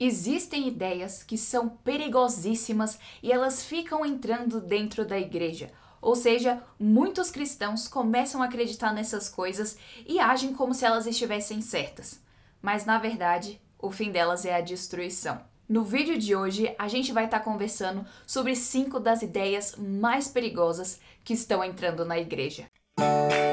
Existem ideias que são perigosíssimas e elas ficam entrando dentro da igreja. Ou seja, muitos cristãos começam a acreditar nessas coisas e agem como se elas estivessem certas. Mas na verdade, o fim delas é a destruição. No vídeo de hoje, a gente vai estar tá conversando sobre cinco das ideias mais perigosas que estão entrando na igreja. Música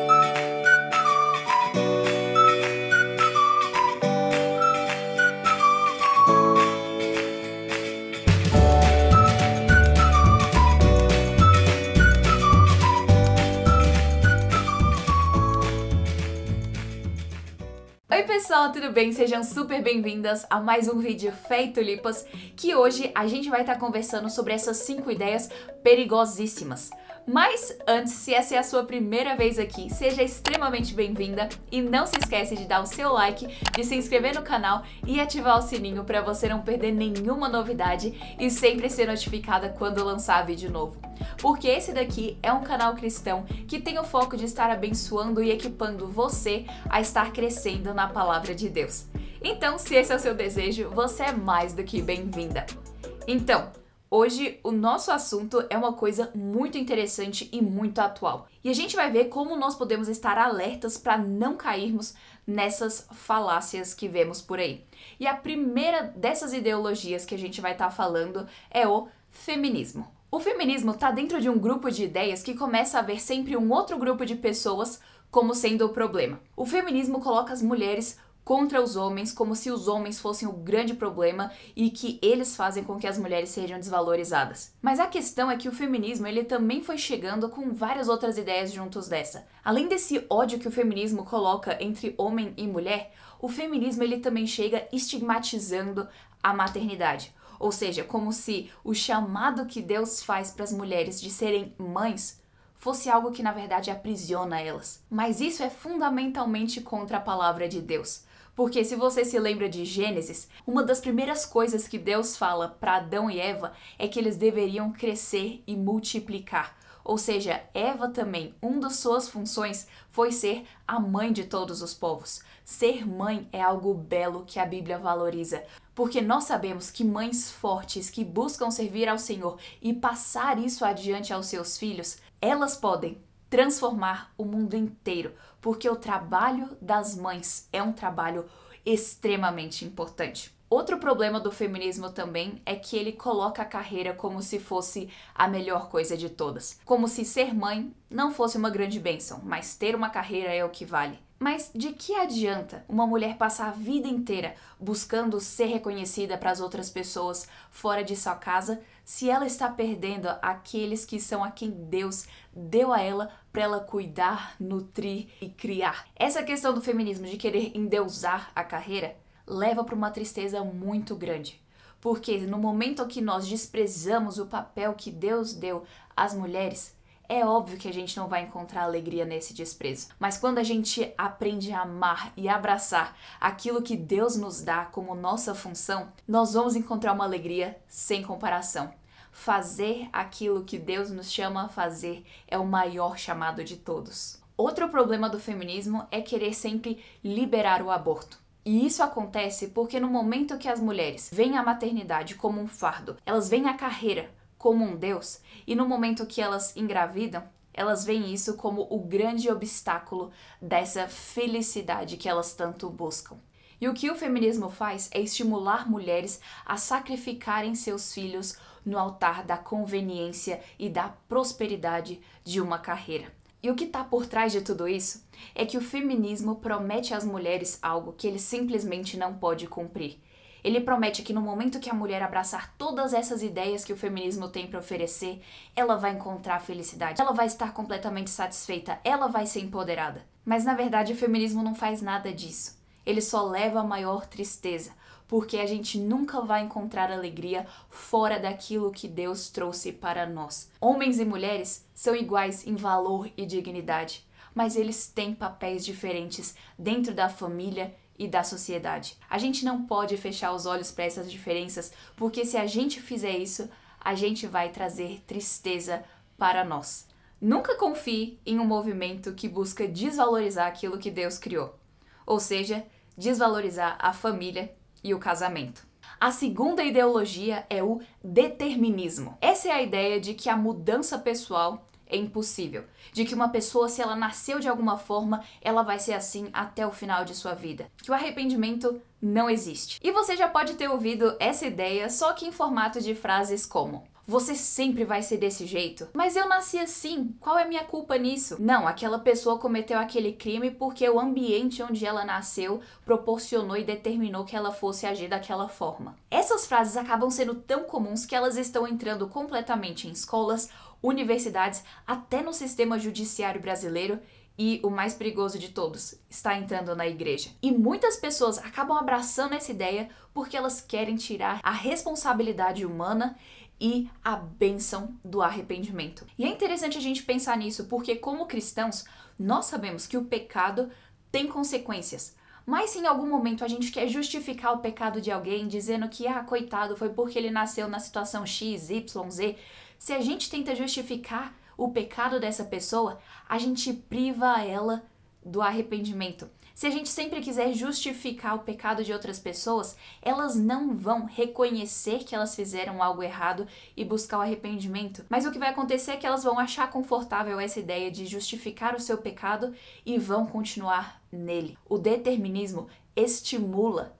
Olá, tudo bem? Sejam super bem-vindas a mais um vídeo feito Lipas, que hoje a gente vai estar tá conversando sobre essas 5 ideias perigosíssimas. Mas antes, se essa é a sua primeira vez aqui, seja extremamente bem-vinda e não se esquece de dar o seu like, de se inscrever no canal e ativar o sininho para você não perder nenhuma novidade e sempre ser notificada quando lançar vídeo novo. Porque esse daqui é um canal cristão que tem o foco de estar abençoando e equipando você a estar crescendo na palavra de Deus. Então, se esse é o seu desejo, você é mais do que bem-vinda. Então, Hoje o nosso assunto é uma coisa muito interessante e muito atual. E a gente vai ver como nós podemos estar alertas para não cairmos nessas falácias que vemos por aí. E a primeira dessas ideologias que a gente vai estar tá falando é o feminismo. O feminismo está dentro de um grupo de ideias que começa a ver sempre um outro grupo de pessoas como sendo o problema. O feminismo coloca as mulheres contra os homens, como se os homens fossem o grande problema e que eles fazem com que as mulheres sejam desvalorizadas. Mas a questão é que o feminismo ele também foi chegando com várias outras ideias juntos dessa. Além desse ódio que o feminismo coloca entre homem e mulher, o feminismo ele também chega estigmatizando a maternidade. Ou seja, como se o chamado que Deus faz para as mulheres de serem mães fosse algo que na verdade aprisiona elas. Mas isso é fundamentalmente contra a palavra de Deus. Porque se você se lembra de Gênesis, uma das primeiras coisas que Deus fala para Adão e Eva é que eles deveriam crescer e multiplicar. Ou seja, Eva também, uma das suas funções foi ser a mãe de todos os povos. Ser mãe é algo belo que a Bíblia valoriza, porque nós sabemos que mães fortes que buscam servir ao Senhor e passar isso adiante aos seus filhos, elas podem transformar o mundo inteiro, porque o trabalho das mães é um trabalho extremamente importante. Outro problema do feminismo também é que ele coloca a carreira como se fosse a melhor coisa de todas. Como se ser mãe não fosse uma grande bênção, mas ter uma carreira é o que vale. Mas de que adianta uma mulher passar a vida inteira buscando ser reconhecida para as outras pessoas fora de sua casa se ela está perdendo aqueles que são a quem Deus deu a ela para ela cuidar, nutrir e criar? Essa questão do feminismo de querer endeusar a carreira leva para uma tristeza muito grande. Porque no momento que nós desprezamos o papel que Deus deu às mulheres, é óbvio que a gente não vai encontrar alegria nesse desprezo, mas quando a gente aprende a amar e abraçar aquilo que Deus nos dá como nossa função, nós vamos encontrar uma alegria sem comparação. Fazer aquilo que Deus nos chama a fazer é o maior chamado de todos. Outro problema do feminismo é querer sempre liberar o aborto. E isso acontece porque no momento que as mulheres veem a maternidade como um fardo, elas veem a carreira como um Deus, e no momento que elas engravidam, elas veem isso como o grande obstáculo dessa felicidade que elas tanto buscam. E o que o feminismo faz é estimular mulheres a sacrificarem seus filhos no altar da conveniência e da prosperidade de uma carreira. E o que está por trás de tudo isso é que o feminismo promete às mulheres algo que ele simplesmente não pode cumprir, ele promete que no momento que a mulher abraçar todas essas ideias que o feminismo tem para oferecer, ela vai encontrar a felicidade, ela vai estar completamente satisfeita, ela vai ser empoderada. Mas na verdade o feminismo não faz nada disso. Ele só leva a maior tristeza, porque a gente nunca vai encontrar alegria fora daquilo que Deus trouxe para nós. Homens e mulheres são iguais em valor e dignidade, mas eles têm papéis diferentes dentro da família e da sociedade. A gente não pode fechar os olhos para essas diferenças, porque se a gente fizer isso, a gente vai trazer tristeza para nós. Nunca confie em um movimento que busca desvalorizar aquilo que Deus criou, ou seja, desvalorizar a família e o casamento. A segunda ideologia é o determinismo. Essa é a ideia de que a mudança pessoal é impossível. De que uma pessoa, se ela nasceu de alguma forma, ela vai ser assim até o final de sua vida. Que o arrependimento não existe. E você já pode ter ouvido essa ideia, só que em formato de frases como. Você sempre vai ser desse jeito. Mas eu nasci assim, qual é minha culpa nisso? Não, aquela pessoa cometeu aquele crime porque o ambiente onde ela nasceu proporcionou e determinou que ela fosse agir daquela forma. Essas frases acabam sendo tão comuns que elas estão entrando completamente em escolas, universidades, até no sistema judiciário brasileiro e o mais perigoso de todos, está entrando na igreja. E muitas pessoas acabam abraçando essa ideia porque elas querem tirar a responsabilidade humana e a bênção do arrependimento. E é interessante a gente pensar nisso porque, como cristãos, nós sabemos que o pecado tem consequências mas se em algum momento a gente quer justificar o pecado de alguém dizendo que, ah, coitado, foi porque ele nasceu na situação X, Y, Z, se a gente tenta justificar o pecado dessa pessoa, a gente priva ela do arrependimento. Se a gente sempre quiser justificar o pecado de outras pessoas, elas não vão reconhecer que elas fizeram algo errado e buscar o arrependimento. Mas o que vai acontecer é que elas vão achar confortável essa ideia de justificar o seu pecado e vão continuar nele. O determinismo estimula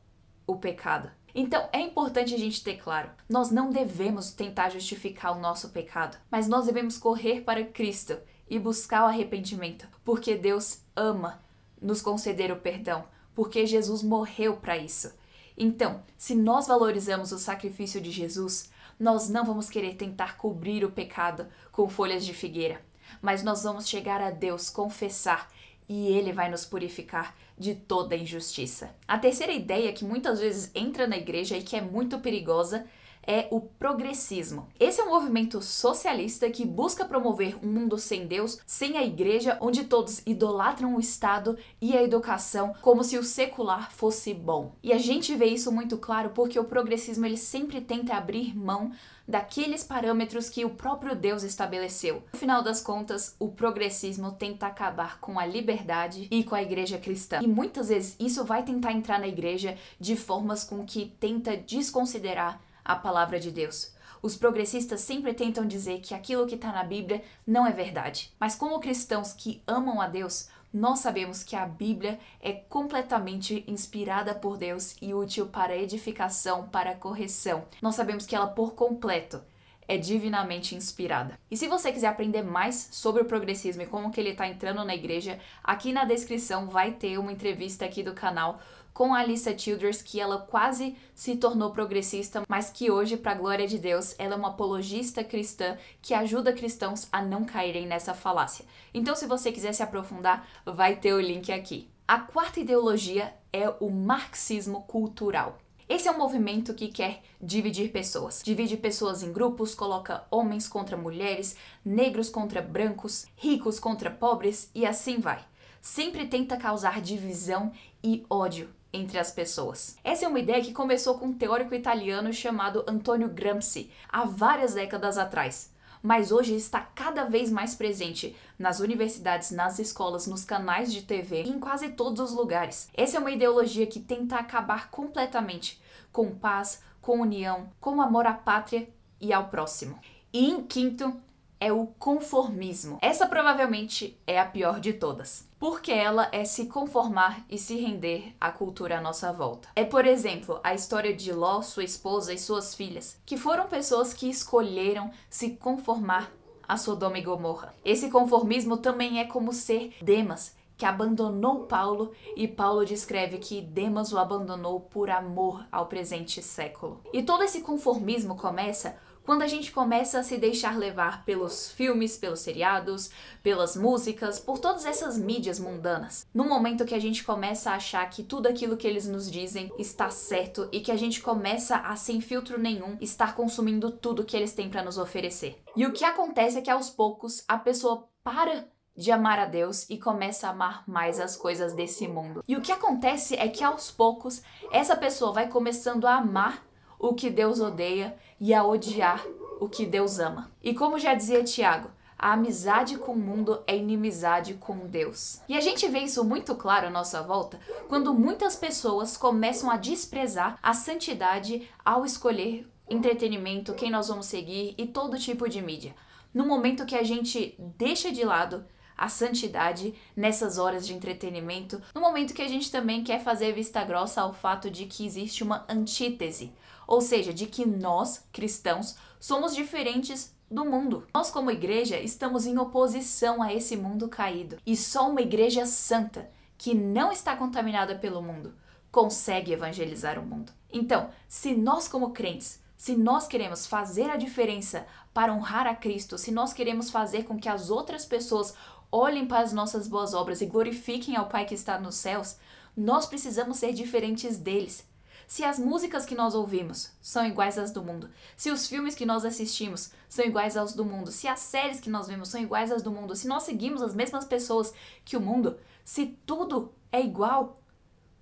o pecado. Então é importante a gente ter claro: nós não devemos tentar justificar o nosso pecado, mas nós devemos correr para Cristo e buscar o arrependimento, porque Deus ama nos conceder o perdão, porque Jesus morreu para isso. Então, se nós valorizamos o sacrifício de Jesus, nós não vamos querer tentar cobrir o pecado com folhas de figueira, mas nós vamos chegar a Deus, confessar e Ele vai nos purificar de toda injustiça. A terceira ideia que muitas vezes entra na igreja e que é muito perigosa é o progressismo. Esse é um movimento socialista que busca promover um mundo sem Deus, sem a igreja, onde todos idolatram o Estado e a educação como se o secular fosse bom. E a gente vê isso muito claro porque o progressismo ele sempre tenta abrir mão daqueles parâmetros que o próprio Deus estabeleceu. No final das contas, o progressismo tenta acabar com a liberdade e com a igreja cristã. E muitas vezes isso vai tentar entrar na igreja de formas com que tenta desconsiderar a palavra de Deus. Os progressistas sempre tentam dizer que aquilo que está na Bíblia não é verdade. Mas, como cristãos que amam a Deus, nós sabemos que a Bíblia é completamente inspirada por Deus e útil para edificação, para correção. Nós sabemos que ela, por completo, é divinamente inspirada. E se você quiser aprender mais sobre o progressismo e como que ele está entrando na igreja, aqui na descrição vai ter uma entrevista aqui do canal com a Alissa Childress, que ela quase se tornou progressista, mas que hoje, para a glória de Deus, ela é uma apologista cristã que ajuda cristãos a não caírem nessa falácia. Então, se você quiser se aprofundar, vai ter o link aqui. A quarta ideologia é o marxismo cultural. Esse é um movimento que quer dividir pessoas. Divide pessoas em grupos, coloca homens contra mulheres, negros contra brancos, ricos contra pobres e assim vai. Sempre tenta causar divisão e ódio entre as pessoas. Essa é uma ideia que começou com um teórico italiano chamado Antonio Gramsci, há várias décadas atrás, mas hoje está cada vez mais presente nas universidades, nas escolas, nos canais de TV e em quase todos os lugares. Essa é uma ideologia que tenta acabar completamente com paz, com união, com amor à pátria e ao próximo. E em quinto, é o conformismo. Essa provavelmente é a pior de todas, porque ela é se conformar e se render à cultura à nossa volta. É, por exemplo, a história de Ló, sua esposa e suas filhas, que foram pessoas que escolheram se conformar a Sodoma e Gomorra. Esse conformismo também é como ser Demas, que abandonou Paulo e Paulo descreve que Demas o abandonou por amor ao presente século. E todo esse conformismo começa quando a gente começa a se deixar levar pelos filmes, pelos seriados, pelas músicas, por todas essas mídias mundanas. No momento que a gente começa a achar que tudo aquilo que eles nos dizem está certo e que a gente começa a sem filtro nenhum estar consumindo tudo que eles têm para nos oferecer. E o que acontece é que aos poucos a pessoa para de amar a Deus e começa a amar mais as coisas desse mundo. E o que acontece é que aos poucos essa pessoa vai começando a amar o que Deus odeia e a odiar o que Deus ama. E como já dizia Tiago, a amizade com o mundo é inimizade com Deus. E a gente vê isso muito claro à nossa volta quando muitas pessoas começam a desprezar a santidade ao escolher entretenimento, quem nós vamos seguir e todo tipo de mídia. No momento que a gente deixa de lado a santidade nessas horas de entretenimento, no momento que a gente também quer fazer vista grossa ao fato de que existe uma antítese, ou seja, de que nós, cristãos, somos diferentes do mundo. Nós, como igreja, estamos em oposição a esse mundo caído. E só uma igreja santa, que não está contaminada pelo mundo, consegue evangelizar o mundo. Então, se nós, como crentes, se nós queremos fazer a diferença para honrar a Cristo, se nós queremos fazer com que as outras pessoas olhem para as nossas boas obras e glorifiquem ao Pai que está nos céus, nós precisamos ser diferentes deles se as músicas que nós ouvimos são iguais às do mundo, se os filmes que nós assistimos são iguais aos do mundo, se as séries que nós vemos são iguais às do mundo, se nós seguimos as mesmas pessoas que o mundo, se tudo é igual,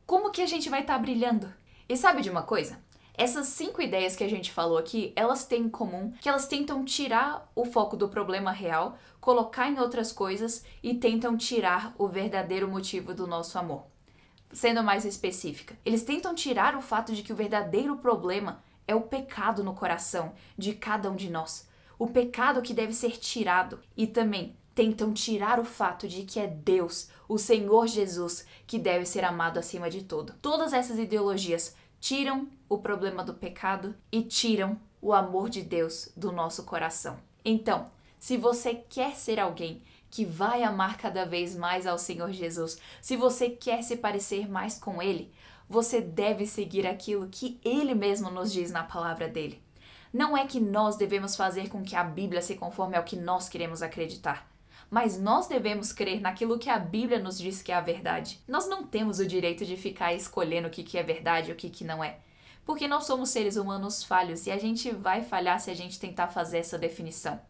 como que a gente vai estar tá brilhando? E sabe de uma coisa? Essas cinco ideias que a gente falou aqui, elas têm em comum que elas tentam tirar o foco do problema real, colocar em outras coisas e tentam tirar o verdadeiro motivo do nosso amor. Sendo mais específica, eles tentam tirar o fato de que o verdadeiro problema é o pecado no coração de cada um de nós, o pecado que deve ser tirado, e também tentam tirar o fato de que é Deus, o Senhor Jesus, que deve ser amado acima de tudo. Todas essas ideologias tiram o problema do pecado e tiram o amor de Deus do nosso coração. Então, se você quer ser alguém que vai amar cada vez mais ao Senhor Jesus, se você quer se parecer mais com Ele, você deve seguir aquilo que Ele mesmo nos diz na palavra dele. Não é que nós devemos fazer com que a Bíblia se conforme ao que nós queremos acreditar mas nós devemos crer naquilo que a Bíblia nos diz que é a verdade. Nós não temos o direito de ficar escolhendo o que, que é verdade e o que, que não é. Porque nós somos seres humanos falhos e a gente vai falhar se a gente tentar fazer essa definição.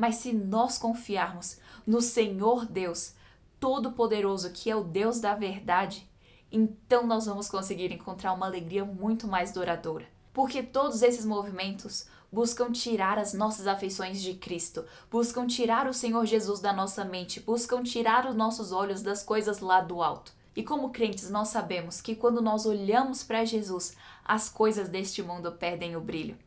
Mas se nós confiarmos no Senhor Deus Todo-Poderoso, que é o Deus da verdade, então nós vamos conseguir encontrar uma alegria muito mais duradoura. Porque todos esses movimentos buscam tirar as nossas afeições de Cristo, buscam tirar o Senhor Jesus da nossa mente, buscam tirar os nossos olhos das coisas lá do alto. E como crentes, nós sabemos que quando nós olhamos para Jesus, as coisas deste mundo perdem o brilho.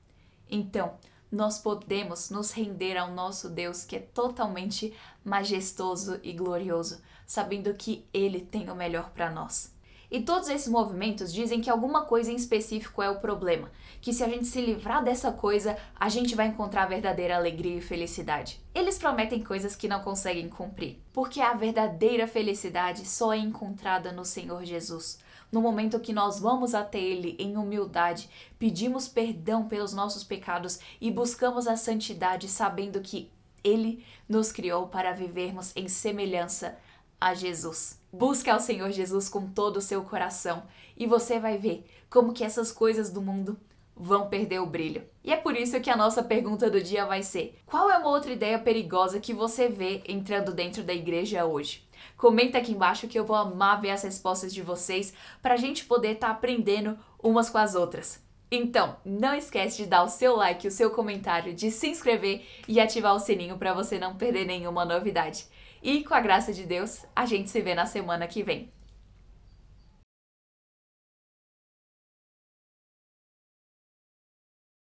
Então, nós podemos nos render ao nosso Deus que é totalmente majestoso e glorioso, sabendo que Ele tem o melhor para nós. E todos esses movimentos dizem que alguma coisa em específico é o problema, que se a gente se livrar dessa coisa, a gente vai encontrar verdadeira alegria e felicidade. Eles prometem coisas que não conseguem cumprir, porque a verdadeira felicidade só é encontrada no Senhor Jesus. No momento que nós vamos até Ele em humildade, pedimos perdão pelos nossos pecados e buscamos a santidade, sabendo que Ele nos criou para vivermos em semelhança a Jesus. Busque ao Senhor Jesus com todo o seu coração e você vai ver como que essas coisas do mundo vão perder o brilho. E é por isso que a nossa pergunta do dia vai ser: qual é uma outra ideia perigosa que você vê entrando dentro da igreja hoje? Comenta aqui embaixo que eu vou amar ver as respostas de vocês para a gente poder estar tá aprendendo umas com as outras. Então, não esquece de dar o seu like, o seu comentário, de se inscrever e ativar o sininho para você não perder nenhuma novidade. E com a graça de Deus, a gente se vê na semana que vem.